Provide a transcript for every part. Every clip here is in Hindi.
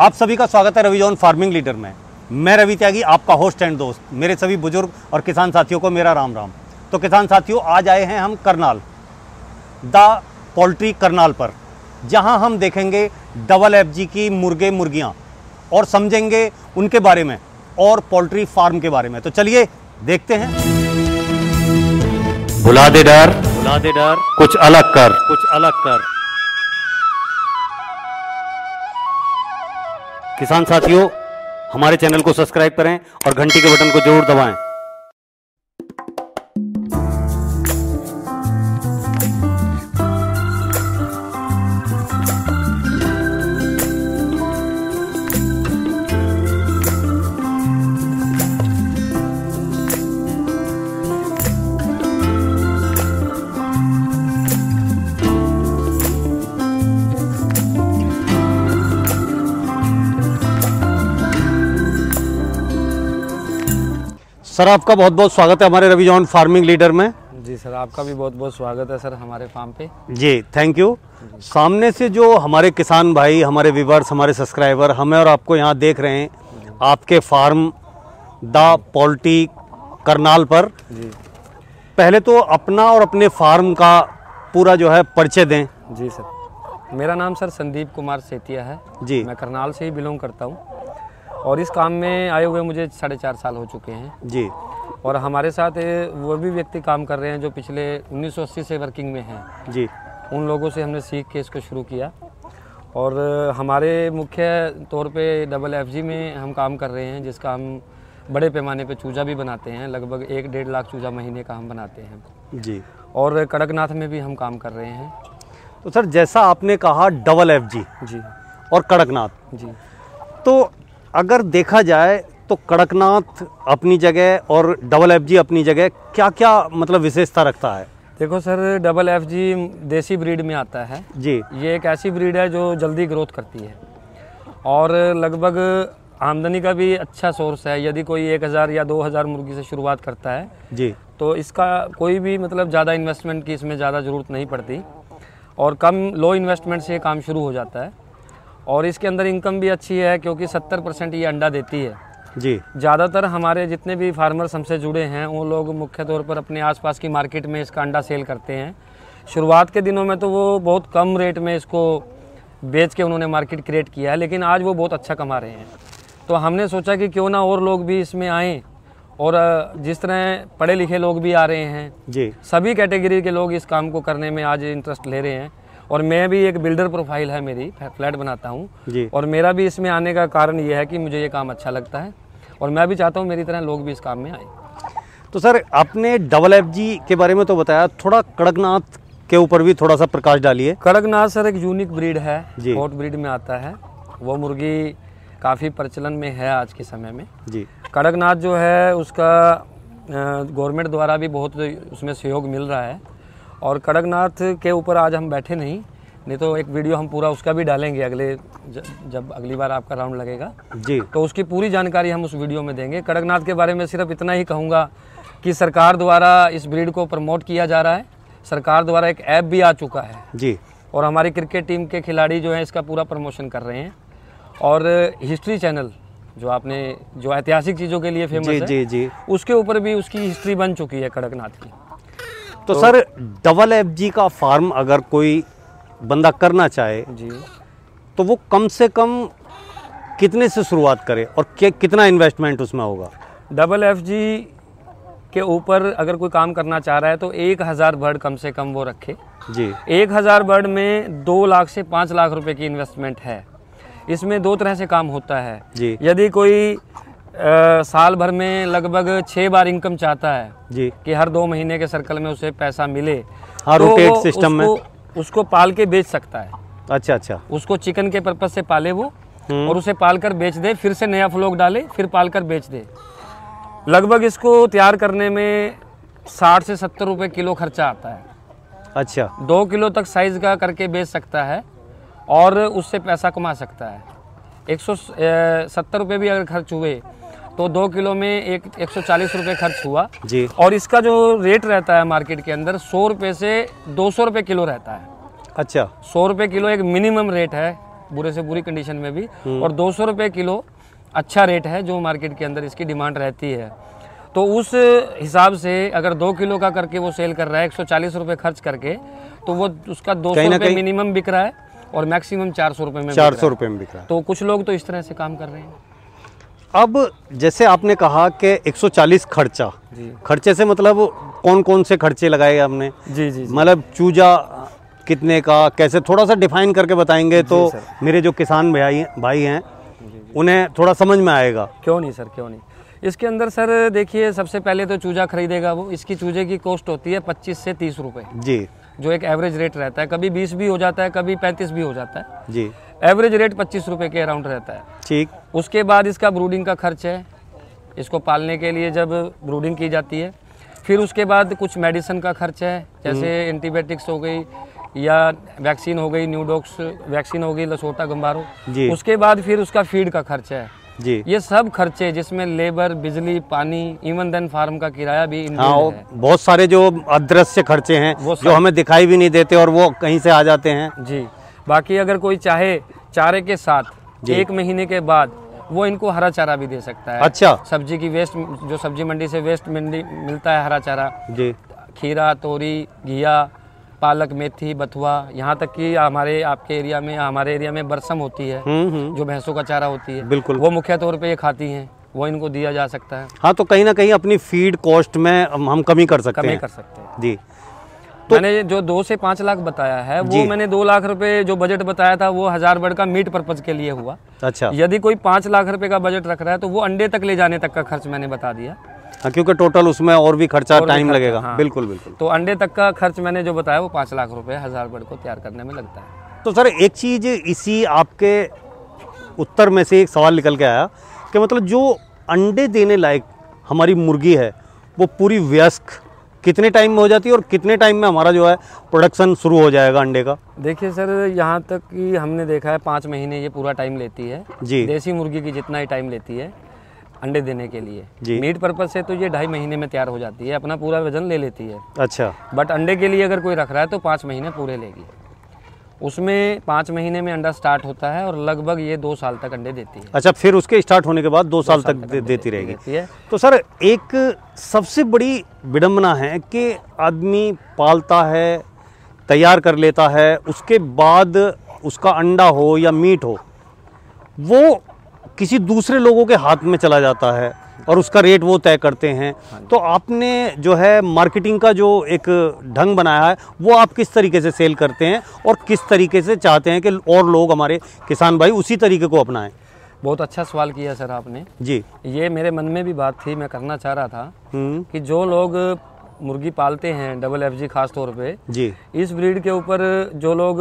आप सभी का स्वागत है रवि जॉन फार्मिंग लीडर में मैं रवि त्यागी आपका होस्ट एंड दोस्त मेरे सभी बुजुर्ग और किसान साथियों को मेरा राम राम तो किसान साथियों आज आए हैं हम करनाल द पोल्ट्री करनाल पर जहां हम देखेंगे डबल एफ जी की मुर्गे मुर्गियां और समझेंगे उनके बारे में और पोल्ट्री फार्म के बारे में तो चलिए देखते हैं बुला दे डर बुला दे डर कुछ अलग कर कुछ अलग कर किसान साथियों हमारे चैनल को सब्सक्राइब करें और घंटी के बटन को जरूर दबाएं सर आपका बहुत बहुत स्वागत है हमारे रवि जॉन फार्मिंग लीडर में जी सर आपका भी बहुत बहुत स्वागत है सर हमारे फार्म पे जी थैंक यू सामने से जो हमारे किसान भाई हमारे व्यूवर्स हमारे सब्सक्राइबर हमें और आपको यहाँ देख रहे हैं आपके फार्म द पोल्ट्री करनाल पर जी पहले तो अपना और अपने फार्म का पूरा जो है परिचय दें जी सर मेरा नाम सर संदीप कुमार सेतिया है जी मैं करनाल से ही बिलोंग करता हूँ और इस काम में आए हुए मुझे साढ़े चार साल हो चुके हैं जी और हमारे साथ वो भी व्यक्ति काम कर रहे हैं जो पिछले 1980 से वर्किंग में हैं जी उन लोगों से हमने सीख के इसको शुरू किया और हमारे मुख्य तौर पे डबल एफ में हम काम कर रहे हैं जिसका हम बड़े पैमाने पे चूजा भी बनाते हैं लगभग एक डेढ़ लाख चूजा महीने का हम बनाते हैं जी और कड़कनाथ में भी हम काम कर रहे हैं तो सर जैसा आपने कहा डबल एफ जी जी और कड़कनाथ जी तो अगर देखा जाए तो कड़कनाथ अपनी जगह और डबल एफ जी अपनी जगह क्या क्या मतलब विशेषता रखता है देखो सर डबल एफ जी देसी ब्रीड में आता है जी ये एक ऐसी ब्रीड है जो जल्दी ग्रोथ करती है और लगभग आमदनी का भी अच्छा सोर्स है यदि कोई एक हज़ार या दो हज़ार मुर्गी से शुरुआत करता है जी तो इसका कोई भी मतलब ज़्यादा इन्वेस्टमेंट की इसमें ज़्यादा ज़रूरत नहीं पड़ती और कम लो इन्वेस्टमेंट से काम शुरू हो जाता है और इसके अंदर इनकम भी अच्छी है क्योंकि सत्तर परसेंट ये अंडा देती है जी ज़्यादातर हमारे जितने भी फार्मर्स हमसे जुड़े हैं वो लोग मुख्य तौर पर अपने आसपास की मार्केट में इसका अंडा सेल करते हैं शुरुआत के दिनों में तो वो बहुत कम रेट में इसको बेच के उन्होंने मार्केट क्रिएट किया है लेकिन आज वो बहुत अच्छा कमा रहे हैं तो हमने सोचा कि क्यों ना और लोग भी इसमें आएँ और जिस तरह पढ़े लिखे लोग भी आ रहे हैं जी सभी कैटेगरी के लोग इस काम को करने में आज इंटरेस्ट ले रहे हैं और मैं भी एक बिल्डर प्रोफाइल है मेरी फ्लैट बनाता हूँ और मेरा भी इसमें आने का कारण ये है कि मुझे ये काम अच्छा लगता है और मैं भी चाहता हूँ मेरी तरह लोग भी इस काम में आए तो सर आपने डबल एफ जी के बारे में तो बताया थोड़ा कड़कनाथ के ऊपर भी थोड़ा सा प्रकाश डालिए कड़कनाथ सर एक यूनिक ब्रीड है हॉट ब्रीड में आता है वो मुर्गी काफ़ी प्रचलन में है आज के समय में जी कड़कनाथ जो है उसका गवर्नमेंट द्वारा भी बहुत उसमें सहयोग मिल रहा है और कड़कनाथ के ऊपर आज हम बैठे नहीं नहीं तो एक वीडियो हम पूरा उसका भी डालेंगे अगले ज, जब अगली बार आपका राउंड लगेगा जी तो उसकी पूरी जानकारी हम उस वीडियो में देंगे कड़कनाथ के बारे में सिर्फ इतना ही कहूँगा कि सरकार द्वारा इस ब्रीड को प्रमोट किया जा रहा है सरकार द्वारा एक ऐप भी आ चुका है जी और हमारी क्रिकेट टीम के खिलाड़ी जो है इसका पूरा प्रमोशन कर रहे हैं और हिस्ट्री चैनल जो आपने जो ऐतिहासिक चीज़ों के लिए फेमस जी, है जी, जी। उसके ऊपर भी उसकी हिस्ट्री बन चुकी है कड़कनाथ की तो, तो, सर डबल एफ जी का फार्म अगर कोई बंदा करना चाहे जी तो वो कम से कम कितने से शुरुआत करे और कितना इन्वेस्टमेंट उसमें होगा डबल एफ जी के ऊपर अगर कोई काम करना चाह रहा है तो एक हज़ार बर्ड कम से कम वो रखे जी एक हज़ार बर्ड में दो लाख से पाँच लाख रुपए की इन्वेस्टमेंट है इसमें दो तरह से काम होता है जी यदि कोई आ, साल भर में लगभग छः बार इनकम चाहता है जी कि हर दो महीने के सर्कल में उसे पैसा मिले हाँ, तो रोटेट सिस्टम में उसको पाल के बेच सकता है अच्छा अच्छा उसको चिकन के पर्पज से पाले वो हम्म। और उसे पाल कर बेच दे फिर से नया फ्लोक डाले फिर पाल कर बेच दे लगभग इसको तैयार करने में साठ से सत्तर रुपये किलो खर्चा आता है अच्छा दो किलो तक साइज का करके बेच सकता है और उससे पैसा कमा सकता है एक सौ सत्तर रुपये भी अगर खर्च हुए तो दो किलो में एक एक सौ चालीस रुपये खर्च हुआ जी और इसका जो रेट रहता है मार्केट के अंदर सौ रुपये से दो सौ रुपये किलो रहता है अच्छा सौ रुपये किलो एक मिनिमम रेट है बुरे से बुरी कंडीशन में भी हम्म। और दो सौ रुपये किलो अच्छा रेट है जो मार्केट के अंदर इसकी डिमांड रहती है तो उस हिसाब से अगर दो किलो का करके वो सेल कर रहा है एक सौ चालीस रुपये खर्च करके तो वो उसका दो सौ रुपये मिनिमम बिक रहा है और मैक्सिमम चार सौ रुपये में चार सौ रुपये में बिक रहा है तो कुछ लोग तो इस तरह से काम कर रहे हैं अब जैसे आपने कहा कि 140 खर्चा खर्चे से मतलब कौन कौन से खर्चे लगाए हमने जी जी, जी। मतलब चूजा कितने का कैसे थोड़ा सा डिफाइन करके बताएंगे तो मेरे जो किसान भाई भाई हैं उन्हें थोड़ा समझ में आएगा क्यों नहीं सर क्यों नहीं इसके अंदर सर देखिए सबसे पहले तो चूजा खरीदेगा वो इसकी चूजे की कॉस्ट होती है पच्चीस से तीस रुपये जी जो एक एवरेज रेट रहता है कभी बीस भी हो जाता है कभी पैंतीस भी हो जाता है जी एवरेज रेट पच्चीस रुपये के अराउंड रहता है ठीक उसके बाद इसका ब्रूडिंग का खर्च है इसको पालने के लिए जब ब्रूडिंग की जाती है फिर उसके बाद कुछ मेडिसिन का खर्च है जैसे एंटीबायोटिक्स हम्म। हो गई या वैक्सीन हो गई न्यूडोक्स वैक्सीन हो गई लसोटा गंबारो उसके बाद फिर उसका फीड का खर्चा है जी ये सब खर्चे जिसमें लेबर बिजली पानी इवन देन फार्म का किराया भी हाँ, है। बहुत सारे जो अदृश्य खर्चे हैं जो हमें दिखाई भी नहीं देते और वो कहीं से आ जाते हैं जी बाकी अगर कोई चाहे चारे के साथ एक महीने के बाद वो इनको हरा चारा भी दे सकता है अच्छा सब्जी की वेस्ट जो सब्जी मंडी से वेस्ट मंडी मिलता है हरा चारा जी खीरा तोरी घिया पालक मेथी बथुआ यहाँ तक कि हमारे आपके एरिया में हमारे एरिया में बरसम होती है हम्म, हम्म। जो भैंसों का चारा होती है बिल्कुल वो मुख्य तौर पे ये खाती हैं वो इनको दिया जा सकता है हाँ तो कहीं ना कहीं अपनी फीड कॉस्ट में हम कमी कर सकते कमी हैं। कर सकते हैं जी तो मैंने जो दो से पांच लाख बताया है वो मैंने दो लाख रुपए जो बजट बताया था वो हजार बर्ड का मीट परपज के लिए हुआ अच्छा यदि कोई पांच लाख रुपए का बजट रख रहा है तो वो अंडे तक ले जाने तक का खर्च मैंने बता दिया हाँ क्योंकि टोटल उसमें और भी खर्चा टाइम लगेगा हाँ। बिल्कुल बिल्कुल तो अंडे तक का खर्च मैंने जो बताया वो पांच लाख रुपए हजार बर्ड को तैयार करने में लगता है तो सर एक चीज इसी आपके उत्तर में से एक सवाल निकल के आया कि मतलब जो अंडे देने लायक हमारी मुर्गी है वो पूरी व्यस्क कितने टाइम में हो जाती है और कितने टाइम में हमारा जो है प्रोडक्शन शुरू हो जाएगा अंडे का देखिए सर यहाँ तक कि हमने देखा है पाँच महीने ये पूरा टाइम लेती है जी देसी मुर्गी की जितना ही टाइम लेती है अंडे देने के लिए जी मीट पर्पज से तो ये ढाई महीने में तैयार हो जाती है अपना पूरा वजन ले लेती है अच्छा बट अंडे के लिए अगर कोई रख रहा है तो पाँच महीने पूरे लेगी उसमें पाँच महीने में अंडा स्टार्ट होता है और लगभग ये दो साल तक अंडे देती है अच्छा फिर उसके स्टार्ट होने के बाद दो, दो साल, साल तक, तक दे, देती रहेगी है। तो सर एक सबसे बड़ी विडम्बना है कि आदमी पालता है तैयार कर लेता है उसके बाद उसका अंडा हो या मीट हो वो किसी दूसरे लोगों के हाथ में चला जाता है और उसका रेट वो तय करते हैं हाँ तो आपने जो है मार्केटिंग का जो एक ढंग बनाया है वो आप किस तरीके से सेल करते हैं और किस तरीके से चाहते हैं कि और लोग हमारे किसान भाई उसी तरीके को अपनाएं बहुत अच्छा सवाल किया सर आपने जी ये मेरे मन में भी बात थी मैं करना चाह रहा था हम्म। कि जो लोग मुर्गी पालते हैं डबल एफ जी खास तौर पे जी इस ब्रीड के ऊपर जो लोग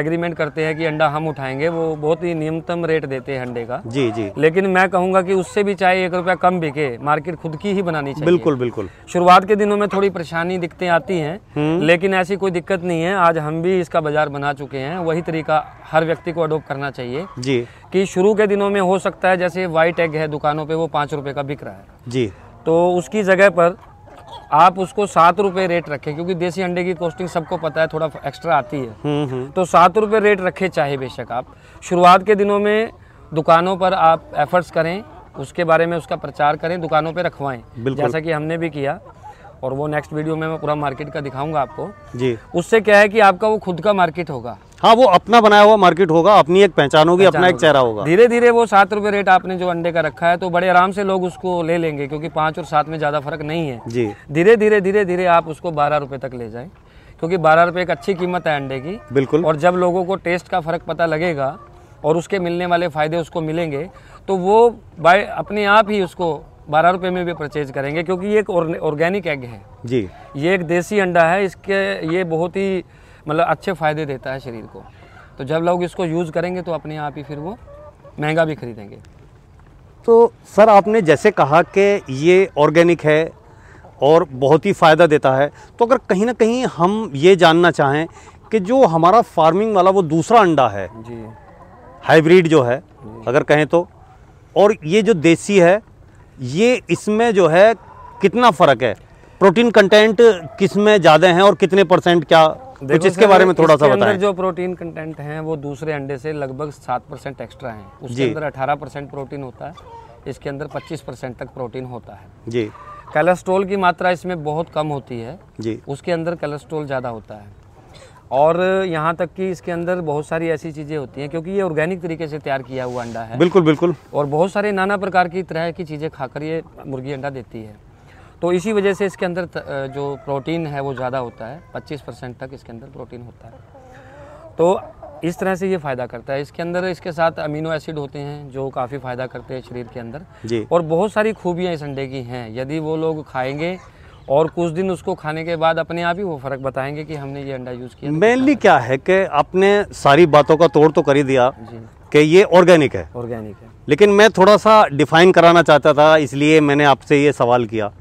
एग्रीमेंट करते हैं कि अंडा हम उठाएंगे वो बहुत ही न्यूनतम रेट देते हैं अंडे का जी जी लेकिन मैं कहूँगा कि उससे भी चाहे एक रुपया कम बिके मार्केट खुद की ही बनानी चाहिए बिल्कुल बिल्कुल शुरुआत के दिनों में थोड़ी परेशानी दिक्कतें आती है हम्म। लेकिन ऐसी कोई दिक्कत नहीं है आज हम भी इसका बाजार बना चुके हैं वही तरीका हर व्यक्ति को अडोप्ट करना चाहिए जी कि शुरू के दिनों में हो सकता है जैसे वाइट एग है दुकानों पे वो पांच रुपए का बिक रहा है जी तो उसकी जगह पर आप उसको सात रुपये रेट रखें क्योंकि देसी अंडे की कॉस्टिंग सबको पता है थोड़ा एक्स्ट्रा आती है हम्म, हम्म। तो सात रुपये रेट रखें चाहे बेशक आप शुरुआत के दिनों में दुकानों पर आप एफर्ट्स करें उसके बारे में उसका प्रचार करें दुकानों पर रखवाएं जैसा कि हमने भी किया और वो नेक्स्ट वीडियो में मैं पूरा मार्केट का दिखाऊंगा आपको जी उससे क्या है कि आपका वो खुद का मार्केट होगा हाँ वो अपना बनाया हुआ मार्केट होगा अपनी एक पहचान होगी अपना एक चेहरा होगा धीरे धीरे वो सात रुपए रेट आपने जो अंडे का रखा है तो बड़े आराम से लोग उसको ले लेंगे क्योंकि पांच और सात में ज़्यादा फर्क नहीं है जी धीरे धीरे धीरे धीरे आप उसको बारह रुपए तक ले जाए क्योंकि बारह रुपए एक अच्छी कीमत है अंडे की बिल्कुल और जब लोगों को टेस्ट का फ़र्क पता लगेगा और उसके मिलने वाले फ़ायदे उसको मिलेंगे तो वो बाय अपने आप ही उसको बारह रुपए में भी परचेज करेंगे क्योंकि ये एक ऑर्गेनिक एग है जी ये एक देसी अंडा है इसके ये बहुत ही मतलब अच्छे फ़ायदे देता है शरीर को तो जब लोग इसको यूज़ करेंगे तो अपने आप ही फिर वो महंगा भी खरीदेंगे तो सर आपने जैसे कहा कि ये ऑर्गेनिक है और बहुत ही फ़ायदा देता है तो अगर कहीं ना कहीं हम ये जानना चाहें कि जो हमारा फार्मिंग वाला वो दूसरा अंडा है जी हाइब्रिड जो है अगर कहें तो और ये जो देसी है ये इसमें जो है कितना फ़र्क है प्रोटीन कंटेंट किस में ज़्यादा हैं और कितने परसेंट क्या कुछ इसके बारे में थोड़ा सा बताएं जो प्रोटीन कंटेंट है वो दूसरे अंडे से लगभग सात परसेंट एक्स्ट्रा है उसके अंदर अठारह परसेंट प्रोटीन होता है इसके अंदर पच्चीस परसेंट तक प्रोटीन होता है जी कोलेस्ट्रोल की मात्रा इसमें बहुत कम होती है जी उसके अंदर कोलेस्ट्रोल ज़्यादा होता है और यहाँ तक कि इसके अंदर बहुत सारी ऐसी चीज़ें होती हैं क्योंकि ये ऑर्गेनिक तरीके से तैयार किया हुआ अंडा है बिल्कुल बिल्कुल और बहुत सारे नाना प्रकार की तरह की चीज़ें खाकर ये मुर्गी अंडा देती है तो इसी वजह से इसके अंदर जो प्रोटीन है वो ज़्यादा होता है 25 परसेंट तक इसके अंदर प्रोटीन होता है तो इस तरह से ये फ़ायदा करता है इसके अंदर इसके साथ अमीनो एसिड होते हैं जो काफ़ी फ़ायदा करते हैं शरीर के अंदर जी। और बहुत सारी खूबियाँ इस अंडे की हैं यदि वो लोग खाएंगे और कुछ दिन उसको खाने के बाद अपने आप ही वो फ़र्क बताएंगे कि हमने ये अंडा यूज़ किया तो मेनली क्या है कि आपने सारी बातों का तोड़ तो कर ही दिया कि ये ऑर्गेनिक है ऑर्गेनिक है लेकिन मैं थोड़ा सा डिफाइन कराना चाहता था इसलिए मैंने आपसे ये सवाल किया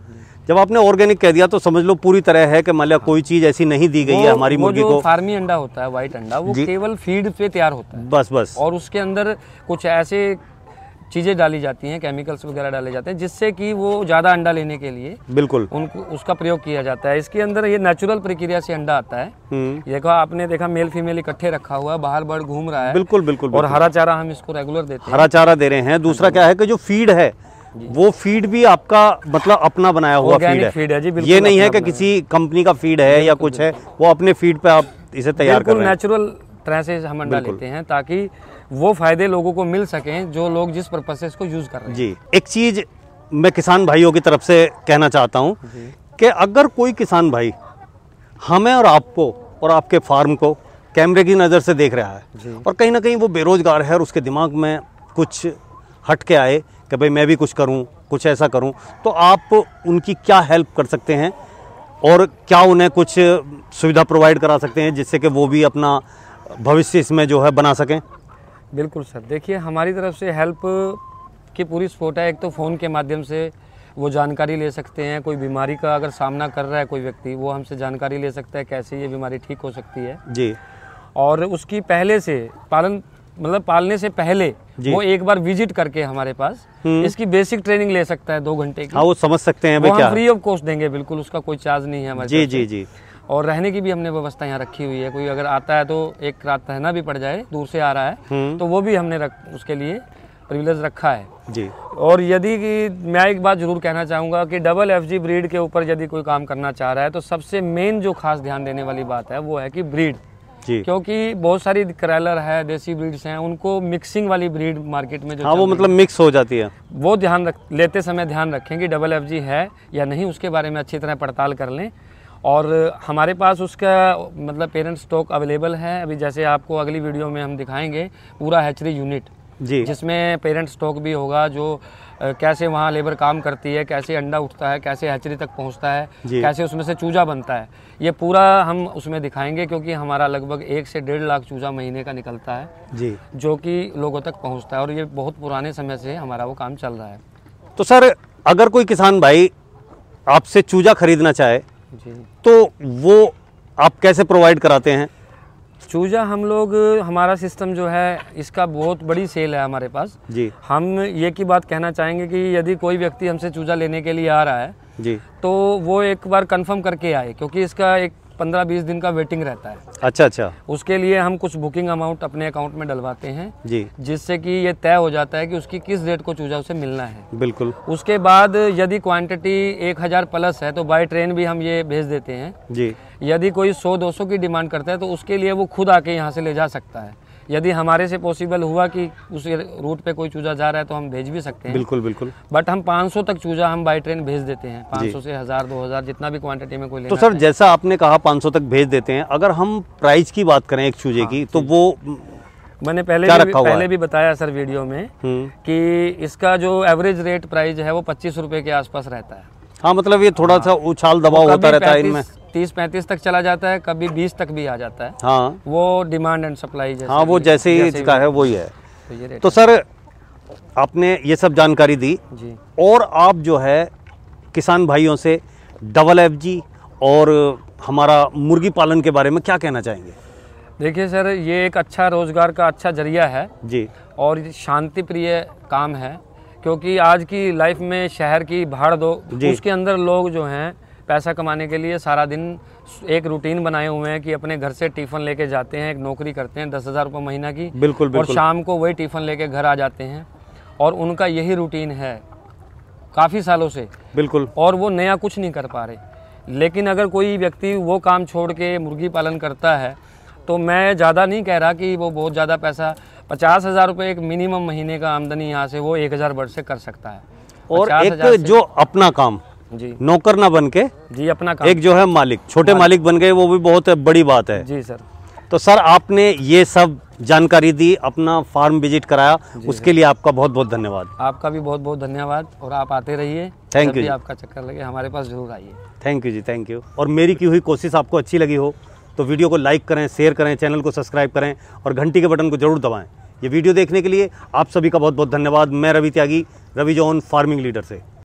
जब आपने ऑर्गेनिक कह दिया तो समझ लो पूरी तरह है कि मान कोई चीज ऐसी नहीं दी गई है हमारी मुर्गी को फार्मी अंडा होता है व्हाइट अंडा वो केवल फीड पे तैयार होता है बस बस और उसके अंदर कुछ ऐसे चीज़ें डाली जाती हैं केमिकल्स वगैरह डाले जाते हैं जिससे कि वो ज़्यादा अंडा लेने के लिए बिल्कुल उनको उसका प्रयोग किया जाता है इसके अंदर ये नेचुरल प्रक्रिया से अंडा आता है ये हम्म। कहा आपने देखा मेल फीमेल इकट्ठे रखा हुआ है बाहर बर्ड घूम रहा है बिल्कुल बिल्कुल और बिल्कुल। हरा चारा हम इसको रेगुलर देते हैं हरा चारा दे रहे हैं दूसरा हाँ क्या है कि जो फीड है वो फीड भी आपका मतलब अपना बनाया हुआ फीड है, फीड है जी, ये नहीं है कि किसी कंपनी का फीड है या कुछ है वो अपने फीड पे आप इसे तैयार कर हैं नेचुरल तरह से हम अंडा लेते हैं ताकि वो फायदे लोगों को मिल सकें जो लोग जिस पर्पज से इसको यूज कर रहे हैं जी एक चीज मैं किसान भाइयों की तरफ से कहना चाहता हूँ कि अगर कोई किसान भाई हमें और आपको और आपके फार्म को कैमरे की नज़र से देख रहा है और कहीं ना कहीं वो बेरोजगार है और उसके दिमाग में कुछ हट के आए कि भाई मैं भी कुछ करूं कुछ ऐसा करूं तो आप उनकी क्या हेल्प कर सकते हैं और क्या उन्हें कुछ सुविधा प्रोवाइड करा सकते हैं जिससे कि वो भी अपना भविष्य इसमें जो है बना सकें बिल्कुल सर देखिए हमारी तरफ से हेल्प की पूरी सपोर्ट है एक तो फ़ोन के माध्यम से वो जानकारी ले सकते हैं कोई बीमारी का अगर सामना कर रहा है कोई व्यक्ति वो हमसे जानकारी ले सकता है कैसे ये बीमारी ठीक हो सकती है जी और उसकी पहले से पालन मतलब पालने से पहले वो एक बार विजिट करके हमारे पास हम्म। इसकी बेसिक ट्रेनिंग ले सकता है दो घंटे की हाँ वो समझ सकते हैं वो हम फ्री ऑफ कॉस्ट देंगे बिल्कुल उसका कोई चार्ज नहीं है हमारे जी जी जी और रहने की भी हमने व्यवस्था यहाँ रखी हुई है कोई अगर आता है तो एक रात रहना भी पड़ जाए दूर से आ रहा है हम्म। तो वो भी हमने रख उसके लिए प्रिविलेज रखा है जी और यदि कि मैं एक बात जरूर कहना चाहूँगा कि डबल एफ ब्रीड के ऊपर यदि कोई काम करना चाह रहा है तो सबसे मेन जो खास ध्यान देने वाली बात है वो है कि ब्रीड क्योंकि बहुत सारी क्रैलर है देसी ब्रीड्स हैं उनको मिक्सिंग वाली ब्रीड मार्केट में जो हाँ वो मतलब मिक्स हो जाती है वो ध्यान रख लेते समय ध्यान रखें कि डबल एफ है या नहीं उसके बारे में अच्छी तरह पड़ताल कर लें और हमारे पास उसका मतलब पेरेंट स्टॉक अवेलेबल है अभी जैसे आपको अगली वीडियो में हम दिखाएंगे पूरा हैचरी यूनिट जी जिसमें पेरेंट स्टॉक भी होगा जो कैसे वहाँ लेबर काम करती है कैसे अंडा उठता है कैसे हैचरी तक पहुँचता है कैसे उसमें से चूजा बनता है ये पूरा हम उसमें दिखाएंगे क्योंकि हमारा लगभग एक से डेढ़ लाख चूजा महीने का निकलता है जी जो कि लोगों तक पहुँचता है और ये बहुत पुराने समय से हमारा वो काम चल रहा है तो सर अगर कोई किसान भाई आपसे चूजा खरीदना चाहे जी तो वो आप कैसे प्रोवाइड कराते हैं चूजा हम लोग हमारा सिस्टम जो है इसका बहुत बड़ी सेल है हमारे पास जी हम ये की बात कहना चाहेंगे कि यदि कोई व्यक्ति हमसे चूजा लेने के लिए आ रहा है जी तो वो एक बार कंफर्म करके आए क्योंकि इसका एक पंद्रह बीस दिन का वेटिंग रहता है अच्छा अच्छा उसके लिए हम कुछ बुकिंग अमाउंट अपने अकाउंट में डलवाते हैं जी जिससे कि ये तय हो जाता है कि उसकी किस डेट को चूजा उसे मिलना है बिल्कुल उसके बाद यदि क्वांटिटी एक हजार प्लस है तो बाय ट्रेन भी हम ये भेज देते हैं जी यदि कोई सौ दो सौ की डिमांड करता है तो उसके लिए वो खुद आके यहाँ से ले जा सकता है यदि हमारे से पॉसिबल हुआ कि उस रूट पे कोई चूजा जा रहा है तो हम भेज भी सकते हैं बिल्कुल बिल्कुल बट हम 500 तक चूजा हम बाई ट्रेन भेज देते हैं 500 से हजार दो हजार जितना भी क्वांटिटी में कोई तो सर जैसा आपने कहा 500 तक भेज देते हैं अगर हम प्राइस की बात करें एक चूजे हाँ, की तो वो मैंने पहले भी, पहले भी बताया सर वीडियो में हम्म। कि इसका जो एवरेज रेट प्राइस है वो पच्चीस रुपए के आसपास रहता है हाँ मतलब ये थोड़ा हाँ। सा उछाल दबाव होता रहता है इनमें तीस पैंतीस तक चला जाता है कभी बीस तक भी आ जाता है हाँ वो डिमांड एंड सप्लाई हाँ वो जैसे ही इसका है वही है तो, ये तो सर आपने ये सब जानकारी दी जी और आप जो है किसान भाइयों से डबल एफ जी और हमारा मुर्गी पालन के बारे में क्या कहना चाहेंगे देखिए सर ये एक अच्छा रोज़गार का अच्छा जरिया है जी और शांति प्रिय काम है क्योंकि आज की लाइफ में शहर की भाड़ दो उसके अंदर लोग जो हैं पैसा कमाने के लिए सारा दिन एक रूटीन बनाए हुए हैं कि अपने घर से टिफिन लेके जाते हैं एक नौकरी करते हैं दस हज़ार रुपये महीना की बिल्कुल, बिल्कुल और शाम को वही टिफिन लेके घर आ जाते हैं और उनका यही रूटीन है काफ़ी सालों से बिल्कुल और वो नया कुछ नहीं कर पा रहे लेकिन अगर कोई व्यक्ति वो काम छोड़ के मुर्गी पालन करता है तो मैं ज़्यादा नहीं कह रहा कि वो बहुत ज़्यादा पैसा पचास हज़ार रुपये एक मिनिमम महीने का आमदनी यहाँ से वो एक हज़ार वर्ष से कर सकता है और एक जो अपना काम जी नौकर ना बन के जी अपना काम एक जो है मालिक छोटे मालिक, मालिक बन गए वो भी बहुत बड़ी बात है जी सर तो सर आपने ये सब जानकारी दी अपना फार्म विजिट कराया उसके लिए आपका बहुत बहुत धन्यवाद आपका भी बहुत बहुत धन्यवाद और आप आते रहिए थैंक यू आपका चक्कर लगे हमारे पास जरूर आइए थैंक यू जी थैंक यू और मेरी की हुई कोशिश आपको अच्छी लगी हो तो वीडियो को लाइक करें शेयर करें चैनल को सब्सक्राइब करें और घंटी के बटन को जरूर दबाएं ये वीडियो देखने के लिए आप सभी का बहुत बहुत धन्यवाद मैं रवि त्यागी रवि जौन फार्मिंग लीडर से